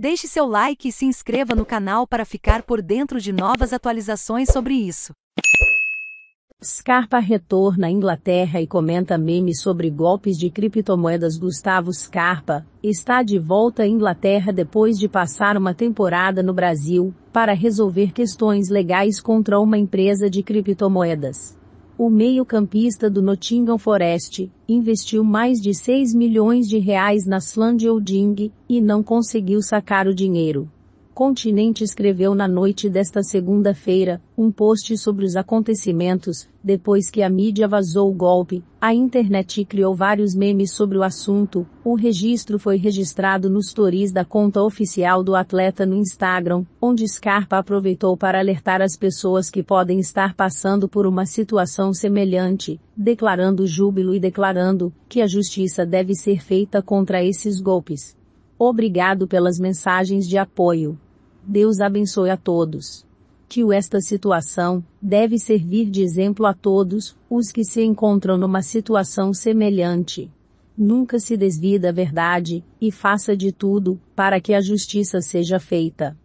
Deixe seu like e se inscreva no canal para ficar por dentro de novas atualizações sobre isso. Scarpa retorna à Inglaterra e comenta meme sobre golpes de criptomoedas. Gustavo Scarpa está de volta à Inglaterra depois de passar uma temporada no Brasil para resolver questões legais contra uma empresa de criptomoedas o meio-campista do Nottingham Forest, investiu mais de 6 milhões de reais na Slandy Holding e não conseguiu sacar o dinheiro. Continente escreveu na noite desta segunda-feira um post sobre os acontecimentos, depois que a mídia vazou o golpe, a internet criou vários memes sobre o assunto. O registro foi registrado nos stories da conta oficial do atleta no Instagram, onde Scarpa aproveitou para alertar as pessoas que podem estar passando por uma situação semelhante, declarando júbilo e declarando que a justiça deve ser feita contra esses golpes. Obrigado pelas mensagens de apoio. Deus abençoe a todos. Que esta situação deve servir de exemplo a todos os que se encontram numa situação semelhante. Nunca se desvida a verdade e faça de tudo para que a justiça seja feita.